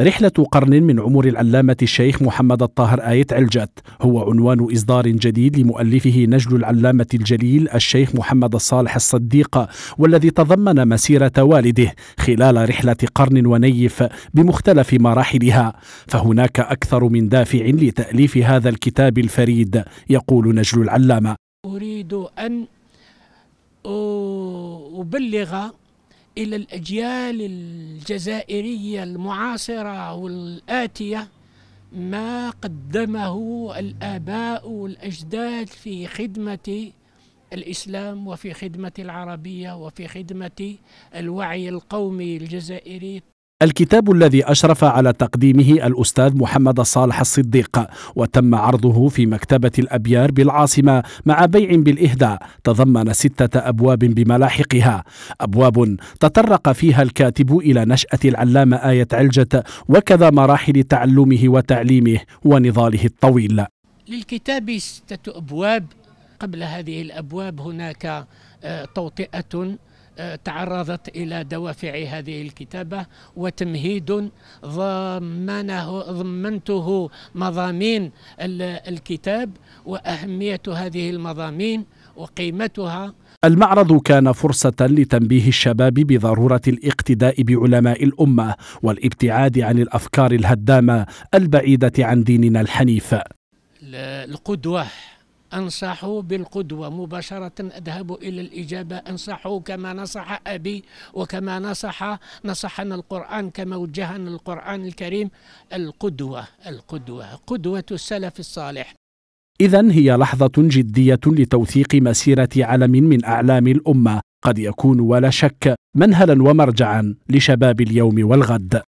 رحلة قرن من عمر العلامة الشيخ محمد الطاهر آية علجت هو عنوان إصدار جديد لمؤلفه نجل العلامة الجليل الشيخ محمد الصالح الصديق والذي تضمن مسيرة والده خلال رحلة قرن ونيف بمختلف مراحلها فهناك أكثر من دافع لتأليف هذا الكتاب الفريد يقول نجل العلامة أريد أن أبلغ إلى الأجيال الجزائرية المعاصرة والآتية ما قدمه الآباء والأجداد في خدمة الإسلام وفي خدمة العربية وفي خدمة الوعي القومي الجزائري الكتاب الذي أشرف على تقديمه الأستاذ محمد صالح الصديق وتم عرضه في مكتبة الأبيار بالعاصمة مع بيع بالإهداء تضمن ستة أبواب بملاحقها أبواب تطرق فيها الكاتب إلى نشأة العلامة آية علجة وكذا مراحل تعلمه وتعليمه ونضاله الطويل للكتاب ستة أبواب قبل هذه الأبواب هناك آه، توطئة تعرضت إلى دوافع هذه الكتابة وتمهيد ضمنه ضمنته مضامين الكتاب وأهمية هذه المضامين وقيمتها المعرض كان فرصة لتنبيه الشباب بضرورة الاقتداء بعلماء الأمة والابتعاد عن الأفكار الهدامة البعيدة عن ديننا الحنيف القدوة أنصحوا بالقدوة مباشرة أذهب إلى الإجابة أنصحوا كما نصح أبي وكما نصح نصحنا القرآن كما وجهنا القرآن الكريم القدوة القدوة قدوة السلف الصالح إذا هي لحظة جدية لتوثيق مسيرة علم من أعلام الأمة قد يكون ولا شك منهلا ومرجعا لشباب اليوم والغد